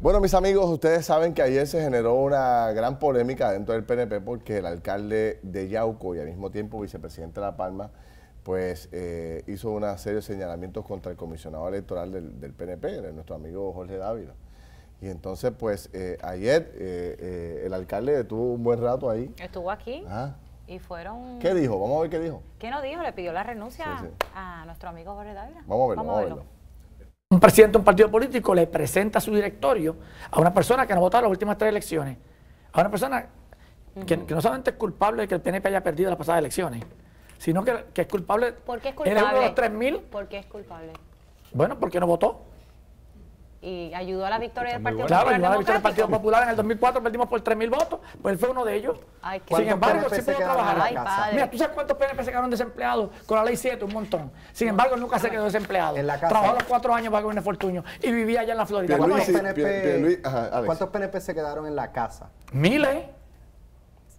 Bueno, mis amigos, ustedes saben que ayer se generó una gran polémica dentro del PNP porque el alcalde de Yauco y al mismo tiempo vicepresidente de La Palma, pues eh, hizo una serie de señalamientos contra el comisionado electoral del, PNP, nuestro amigo Jorge Dávila. Y entonces, pues eh, ayer eh, el alcalde estuvo un buen rato ahí. Estuvo aquí. Y fueron... ¿Qué dijo? Vamos a ver qué dijo. ¿Qué no dijo? Le pidió la renuncia a nuestro amigo Jorge Dávila. Vamos a verlo un presidente de un partido político le presenta su directorio a una persona que no votó en las últimas tres elecciones, a una persona que, no solamente es culpable de que el PNP haya perdido las pasadas elecciones, sino que, es culpable. ¿Por qué es culpable? de los 3.000? ¿Por qué es culpable? Bueno, porque no votó y ayudó a la victoria del Partido Popular. Claro, ayudó la victoria del Partido Popular. En el 2004 perdimos por 3.000 votos, pues él fue uno de ellos. Sin embargo, sí pudo trabajar. Ay, Mira, ¿tú sabes cuántos PNP se quedaron desempleados? Con la ley 7, un montón. Sin embargo, nunca se quedó desempleado. Trabajó los cuatro años para el Fortuño y vivía allá en la Florida. ¿Cuántos PNP se quedaron en la casa? Miles.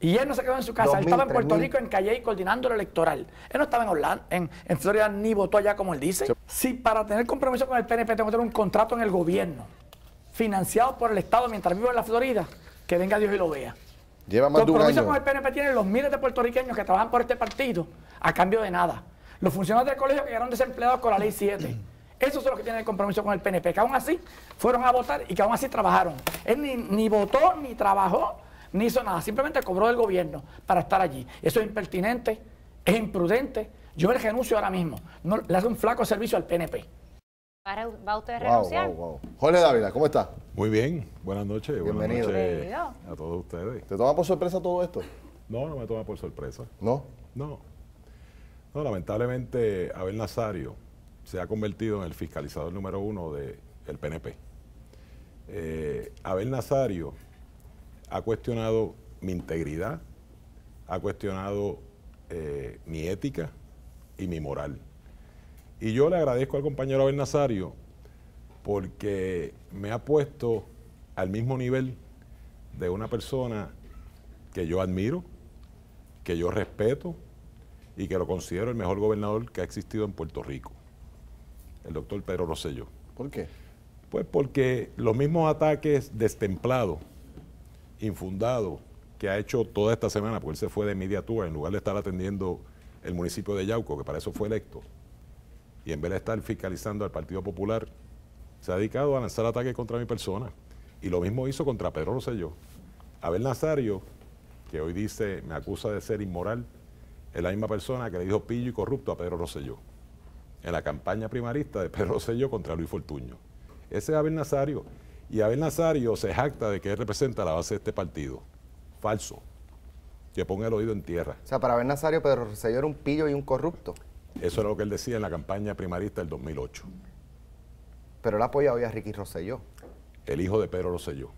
Y él no se quedó en su casa, él estaba en Puerto Rico, en Calle, y coordinando lo el electoral. Él no estaba en Orlando, en, en Florida, ni votó allá, como él dice. Sí. Si para tener compromiso con el PNP tengo que tener un contrato en el gobierno, financiado por el Estado mientras vivo en la Florida, que venga Dios y lo vea. Lleva compromiso con el PNP tienen los miles de puertorriqueños que trabajan por este partido a cambio de nada. Los funcionarios del colegio que quedaron desempleados con la ley 7. Esos son los que tienen el compromiso con el PNP, que aún así fueron a votar y que aún así trabajaron. Él ni, ni votó, ni trabajó, ni hizo nada, simplemente cobró del gobierno para estar allí. Eso es impertinente, es imprudente. Yo el renuncio ahora mismo. No, le hace un flaco servicio al PNP. ¿Va usted a renunciar? Wow, Jorge Dávila, ¿cómo está? Muy bien, buenas noches. Bienvenido. a todos ustedes. ¿Te toma por sorpresa todo esto? No, no me toma por sorpresa. ¿No? No. No, lamentablemente Abel Nazario se ha convertido en el fiscalizador número uno del el PNP. Eh, Abel Nazario ha cuestionado mi integridad, ha cuestionado eh, mi ética y mi moral. Y yo le agradezco al compañero Abel Nazario porque me ha puesto al mismo nivel de una persona que yo admiro, que yo respeto y que lo considero el mejor gobernador que ha existido en Puerto Rico, el doctor Pedro Rosselló. ¿Por qué? Pues porque los mismos ataques destemplados infundado que ha hecho toda esta semana, porque él se fue de media tour, en lugar de estar atendiendo el municipio de Yauco, que para eso fue electo, y en vez de estar fiscalizando al Partido Popular, se ha dedicado a lanzar ataques contra mi persona. Y lo mismo hizo contra Pedro Rosselló. Abel Nazario, que hoy dice, me acusa de ser inmoral, es la misma persona que le dijo pillo y corrupto a Pedro Roselló en la campaña primarista de Pedro Rosselló contra Luis Fortuño. Ese Abel Nazario. Y Abel Nazario se jacta de que él representa la base de este partido. Falso. Que ponga el oído en tierra. O sea, para Abel Nazario, Pedro Rosselló era un pillo y un corrupto. Eso era lo que él decía en la campaña primarista del 2008. Pero él apoya hoy a Ricky Rosselló. El hijo de Pedro Rosselló.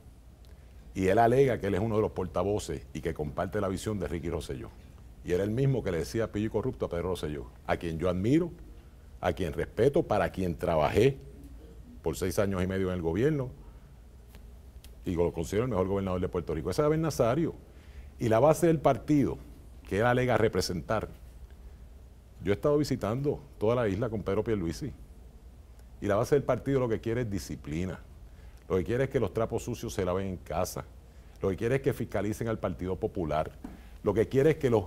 Y él alega que él es uno de los portavoces y que comparte la visión de Ricky Rosselló. Y era el mismo que le decía pillo y corrupto a Pedro Rosselló, a quien yo admiro, a quien respeto, para quien trabajé por seis años y medio en el gobierno, y lo considero el mejor gobernador de Puerto Rico, es Abel Nazario. Y la base del partido, que él alega representar, yo he estado visitando toda la isla con Pedro Pierluisi. Y la base del partido lo que quiere es disciplina. Lo que quiere es que los trapos sucios se laven en casa. Lo que quiere es que fiscalicen al Partido Popular. Lo que quiere es que los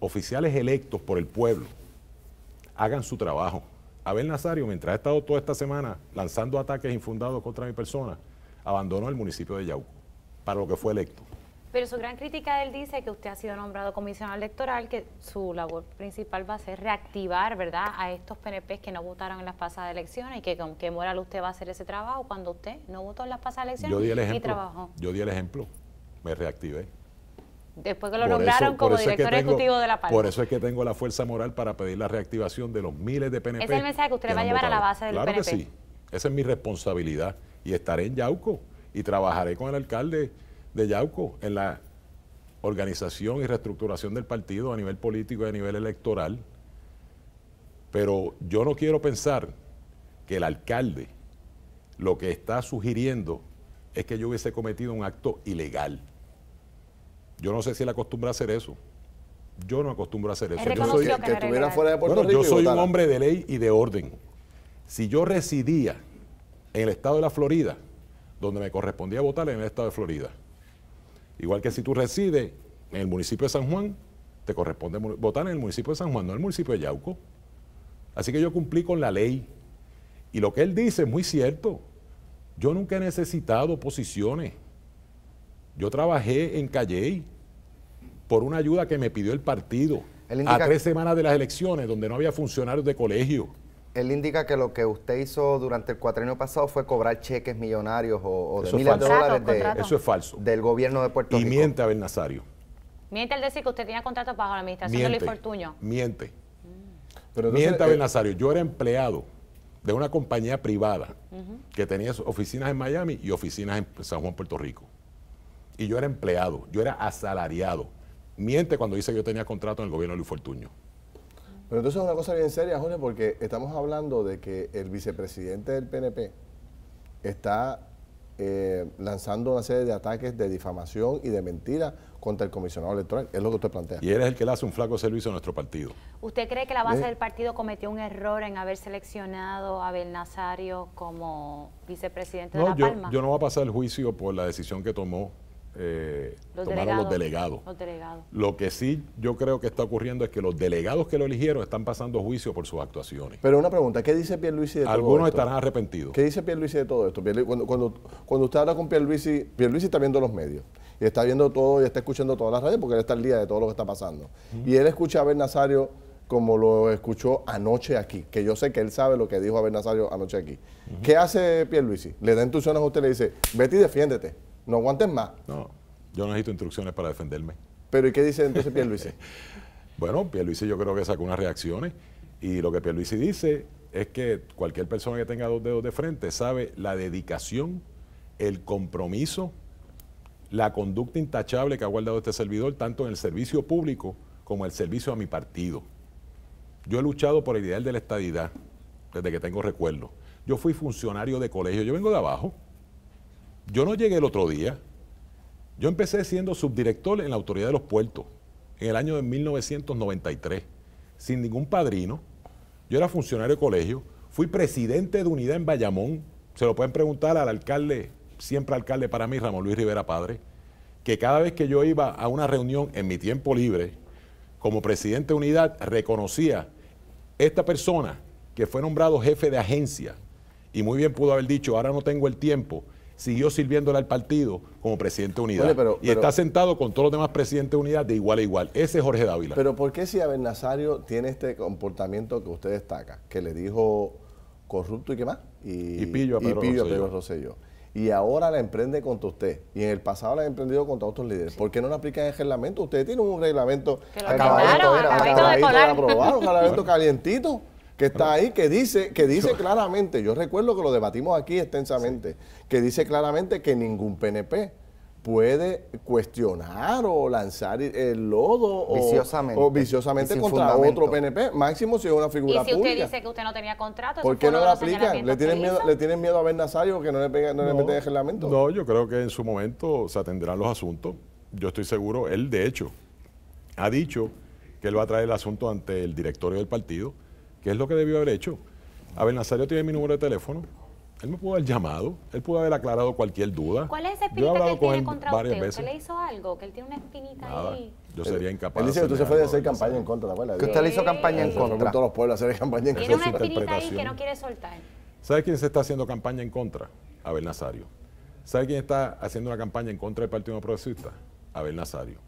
oficiales electos por el pueblo hagan su trabajo. Abel Nazario, mientras ha estado toda esta semana lanzando ataques infundados contra mi persona, abandonó el municipio de Yauco, para lo que fue electo. Pero su gran crítica, él dice que usted ha sido nombrado comisionado electoral, que su labor principal va a ser reactivar, ¿verdad?, a estos PNP que no votaron en las pasadas elecciones y que con qué moral usted va a hacer ese trabajo cuando usted no votó en las pasadas elecciones yo di el ejemplo, Yo di el ejemplo, me reactivé. Después que lo lograron nombraron como director ejecutivo de la parte. Por eso es que tengo la fuerza moral para pedir la reactivación de los miles de PNP. es el mensaje que usted va a llevar a la base del PNP. Claro que sí, esa es mi responsabilidad y estaré en Yauco y trabajaré con el alcalde de Yauco en la organización y reestructuración del partido a nivel político y a nivel electoral. Pero yo no quiero pensar que el alcalde lo que está sugiriendo es que yo hubiese cometido un acto ilegal. Yo no sé si él acostumbra a hacer eso. Yo no acostumbro a hacer eso. Yo soy, yo soy un hombre de ley y de orden. Si yo residía en el estado de la Florida, donde me correspondía votar en el estado de Florida. Igual que si tú resides en el municipio de San Juan, te corresponde votar en el municipio de San Juan, no en el municipio de Yauco. Así que yo cumplí con la ley. Y lo que él dice es muy cierto. Yo nunca he necesitado posiciones. Yo trabajé en Calley por una ayuda que me pidió el partido a tres semanas de las elecciones, donde no había funcionarios de colegio él indica que lo que usted hizo durante el año pasado fue cobrar cheques millonarios o, de miles de dólares Eso es falso. del gobierno de Puerto Rico. Y miente a Nazario. Miente al decir que usted tenía contratos bajo la administración de Luis Fortuño. Miente. Mm. miente a eh, Nazario. Yo era empleado de una compañía privada que tenía oficinas en Miami y oficinas en San Juan, Puerto Rico. Y yo era empleado, yo era asalariado. Miente cuando dice que yo tenía contrato en el gobierno de Luis Fortuño. Pero entonces es una cosa bien seria, Jorge, porque estamos hablando de que el vicepresidente del PNP está eh, lanzando una serie de ataques de difamación y de mentira contra el comisionado electoral. Es lo que usted plantea. Y él es el que le hace un flaco servicio a nuestro partido. ¿Usted cree que la base del partido cometió un error en haber seleccionado a Abel Nazario como vicepresidente de La Palma? No, yo no voy a pasar el juicio por la decisión que tomó eh, los delegados, los delegados. Lo que sí yo creo que está ocurriendo es que los delegados que lo eligieron están pasando juicio por sus actuaciones. Pero una pregunta, ¿qué dice Pierluisi de todo Algunos estarán arrepentidos. ¿Qué dice Pierluisi de todo esto? Cuando, usted habla con Pierluisi, Pierluisi está viendo los medios y está viendo todo y está escuchando todas las radios porque él está al día de todo lo que está pasando. Y él escucha a Ben Nazario como lo escuchó anoche aquí, que yo sé que él sabe lo que dijo a Nazario anoche aquí. ¿Qué hace Pierluisi? Le da intuiciones a usted, y le dice, vete y defiéndete. No aguanten más. No, yo necesito instrucciones para defenderme. Pero ¿y qué dice entonces Pierluisi? bueno, Pierluisi yo creo que sacó unas reacciones y lo que Pierluisi dice es que cualquier persona que tenga dos dedos de frente sabe la dedicación, el compromiso, la conducta intachable que ha guardado este servidor, tanto en el servicio público como en el servicio a mi partido. Yo he luchado por el ideal de la estadidad desde que tengo recuerdo. Yo fui funcionario de colegio, yo vengo de abajo, yo no llegué el otro día. Yo empecé siendo subdirector en la Autoridad de los Puertos en el año de 1993, sin ningún padrino. Yo era funcionario de colegio, fui presidente de unidad en Bayamón. Se lo pueden preguntar al alcalde, siempre alcalde para mí, Ramón Luis Rivera Padre, que cada vez que yo iba a una reunión en mi tiempo libre, como presidente de unidad, reconocía esta persona que fue nombrado jefe de agencia y muy bien pudo haber dicho, ahora no tengo el tiempo, siguió sirviéndole al partido como presidente de unidad. y está sentado con todos los demás presidentes de unidad de igual a igual. Ese es Jorge Dávila. Pero ¿por qué si Abel Nazario tiene este comportamiento que usted destaca, que le dijo corrupto y qué más? Y, pillo a Pedro, y pillo Rosselló. A Y ahora la emprende contra usted. Y en el pasado la ha emprendido contra otros líderes. ¿Por qué no la en el reglamento? Usted tiene un reglamento. Que un reglamento calientito que está ahí, que dice, que dice claramente, yo recuerdo que lo debatimos aquí extensamente, que dice claramente que ningún PNP puede cuestionar o lanzar el lodo viciosamente, o, viciosamente contra otro PNP, máximo si es una figura pública. Y si usted dice que usted no tenía contrato, ¿por qué no lo aplican? ¿Le tienen, miedo, ¿Le tienen miedo a ver Nazario que no le, pega, no, le meten el reglamento? No, yo creo que en su momento se atenderán los asuntos. Yo estoy seguro, él de hecho ha dicho que él va a traer el asunto ante el directorio del partido ¿Qué es lo que debió haber hecho. Abel Nazario tiene mi número de teléfono. Él me pudo haber llamado, él pudo haber aclarado cualquier duda. ¿Cuál es esa espinita que él tiene contra usted? Veces. le hizo algo? ¿Que él tiene una espinita ahí? Yo sería incapaz. Él dice que usted se fue de hacer campaña en contra, ¿te acuerdas? Que usted le hizo campaña en contra. Con todos los pueblos hacer campaña en contra. Tiene una espinita ahí que no quiere soltar. ¿Sabe quién se está haciendo campaña en contra? Abel Nazario. ¿Sabe quién está haciendo una campaña en contra del Partido Progresista? Abel Nazario.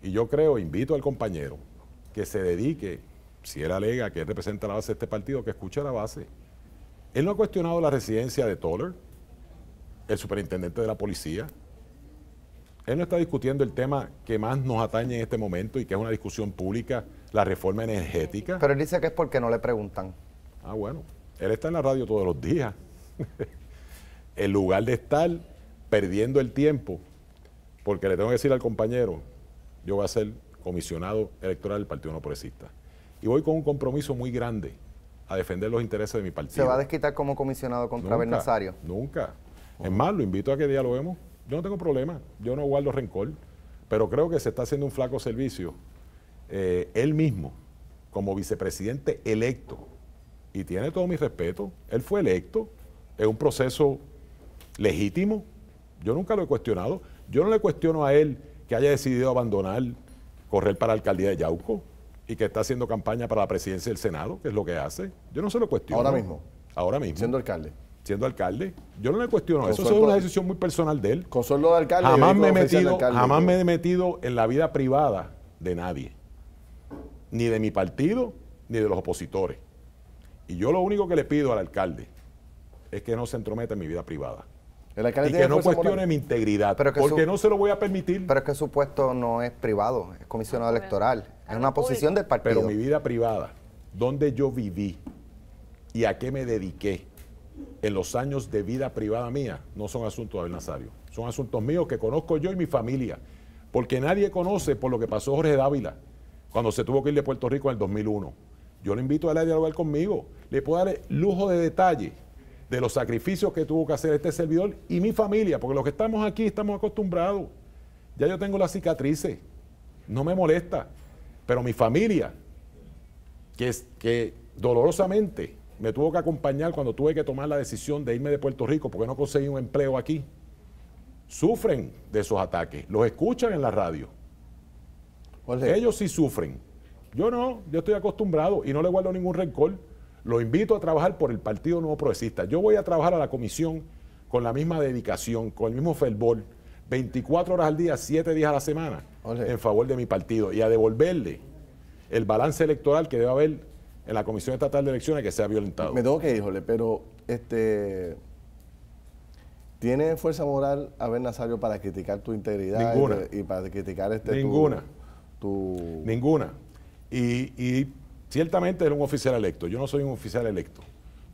Y yo creo, invito al compañero que se dedique si él alega que él representa la base de este partido, que escucha la base. Él no ha cuestionado la residencia de Toller, el superintendente de la policía. Él no está discutiendo el tema que más nos atañe en este momento y que es una discusión pública, la reforma energética. Pero él dice que es porque no le preguntan. Ah, bueno. Él está en la radio todos los días. en lugar de estar perdiendo el tiempo, porque le tengo que decir al compañero, yo voy a ser comisionado electoral del Partido No Progresista y voy con un compromiso muy grande a defender los intereses de mi partido. ¿Se va a desquitar como comisionado contra Bernasario? Nunca. Es más, lo invito a que dialoguemos. Yo no tengo problema, yo no guardo rencor, pero creo que se está haciendo un flaco servicio eh, él mismo como vicepresidente electo. Y tiene todo mi respeto, él fue electo, es un proceso legítimo, yo nunca lo he cuestionado. Yo no le cuestiono a él que haya decidido abandonar, correr para la alcaldía de Yauco y que está haciendo campaña para la presidencia del Senado, que es lo que hace. Yo no se lo cuestiono. Ahora mismo. Ahora mismo. Siendo alcalde siendo alcalde. Yo no le cuestiono eso, es una decisión muy personal de él. solo de alcalde. Jamás me he metido, alcalde, jamás me he metido en la vida privada de nadie, ni de mi partido, ni de los opositores. Y yo lo único que le pido al alcalde es que no se entrometa en mi vida privada y que no cuestione mi integridad, porque no se lo voy a permitir. Pero es que su puesto no es privado, es comisionado ah, electoral, es una posición del partido. Pero mi vida privada, donde yo viví y a qué me dediqué en los años de vida privada mía, no son asuntos Abel Nazario, son asuntos míos que conozco yo y mi familia, porque nadie conoce por lo que pasó Jorge Dávila cuando se tuvo que ir de Puerto Rico en el 2001. Yo le invito a él conmigo, le puedo dar lujo de detalle de los sacrificios que tuvo que hacer este servidor y mi familia, porque los que estamos aquí estamos acostumbrados. Ya yo tengo las cicatrices, no me molesta, pero mi familia, que, es, que dolorosamente me tuvo que acompañar cuando tuve que tomar la decisión de irme de Puerto Rico porque no conseguí un empleo aquí, sufren de esos ataques, los escuchan en la radio. Ellos sí sufren. Yo no, yo estoy acostumbrado y no le guardo ningún rencor. Lo invito a trabajar por el Partido Nuevo Progresista. Yo voy a trabajar a la comisión con la misma dedicación, con el mismo fervor, 24 horas al día, 7 días a la semana, en favor de mi partido y a devolverle el balance electoral que debe haber en la Comisión Estatal de Elecciones que sea violentado. Me tengo que ir, pero este, ¿tiene fuerza moral ver Nazario para criticar tu integridad? Ninguna. Y, para criticar este Ninguna. Ninguna. y Ciertamente es un oficial electo. Yo no soy un oficial electo.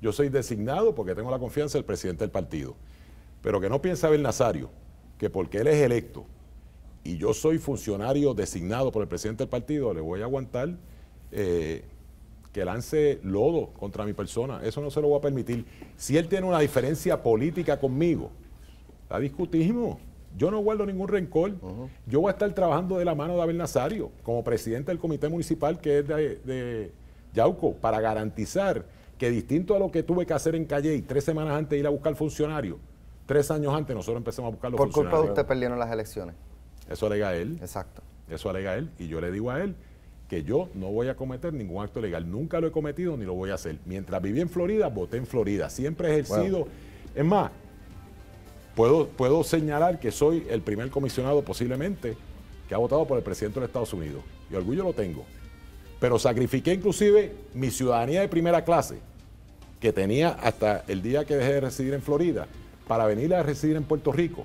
Yo soy designado porque tengo la confianza del presidente del partido. Pero que no piensa el Nazario que porque él es electo y yo soy funcionario designado por el presidente del partido, le voy a aguantar eh, que lance lodo contra mi persona. Eso no se lo voy a permitir. Si él tiene una diferencia política conmigo, la discutimos. Yo no guardo ningún rencor. Yo voy a estar trabajando de la mano de Abel Nazario como presidente del comité municipal que es de, Yauco para garantizar que distinto a lo que tuve que hacer en Calle y tres semanas antes de ir a buscar funcionarios, tres años antes nosotros empezamos a buscar los funcionarios. Por culpa de usted perdieron las elecciones. Eso alega él. Exacto. Eso alega él. Y yo le digo a él que yo no voy a cometer ningún acto legal. Nunca lo he cometido ni lo voy a hacer. Mientras viví en Florida, voté en Florida. Siempre he ejercido. Es más, Puedo, señalar que soy el primer comisionado posiblemente que ha votado por el presidente de los Estados Unidos. Y orgullo lo tengo. Pero sacrifiqué inclusive mi ciudadanía de primera clase, que tenía hasta el día que dejé de residir en Florida, para venir a residir en Puerto Rico,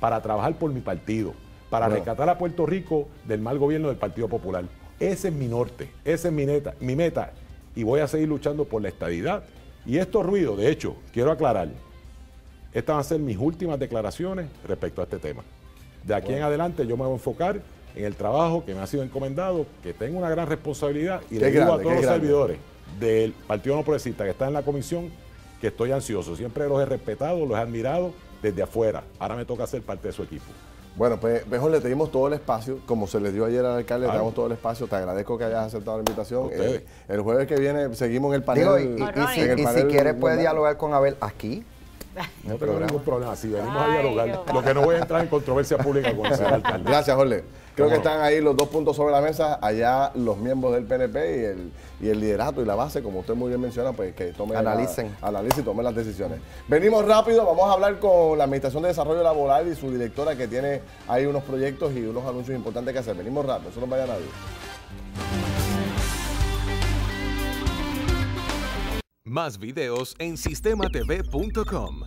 para trabajar por mi partido, para rescatar a Puerto Rico del mal gobierno del Partido Popular. Ese es mi norte, esa es mi, mi meta. Y voy a seguir luchando por la estabilidad Y estos ruidos, de hecho, quiero aclarar, estas van a ser mis últimas declaraciones respecto a este tema. De aquí en adelante yo me voy a enfocar en el trabajo que me ha sido encomendado, que tengo una gran responsabilidad y le digo a todos los servidores del Partido No Progresista que están en la comisión que estoy ansioso. Siempre los he respetado, los he admirado desde afuera. Ahora me toca ser parte de su equipo. Bueno, pues mejor le tenemos todo el espacio, como se le dio ayer al alcalde, le damos todo el espacio. Te agradezco que hayas aceptado la invitación. Eh, el jueves que viene seguimos en el panel. y, si, quieres panel quiere puede dialogar con Abel aquí. No tengo ningún problema. Si venimos a dialogar, lo que no voy a entrar en controversia pública con el alcalde. Gracias, Jorge. Creo que están ahí los dos puntos sobre la mesa. Allá los miembros del PNP y el, liderato y la base, como usted muy bien menciona, pues que tomen analicen. analicen y tomen las decisiones. Venimos rápido, vamos a hablar con la Administración de Desarrollo Laboral y su directora que tiene ahí unos proyectos y unos anuncios importantes que hacer. Venimos rápido, eso no vaya nadie. Más videos en sistematv.com.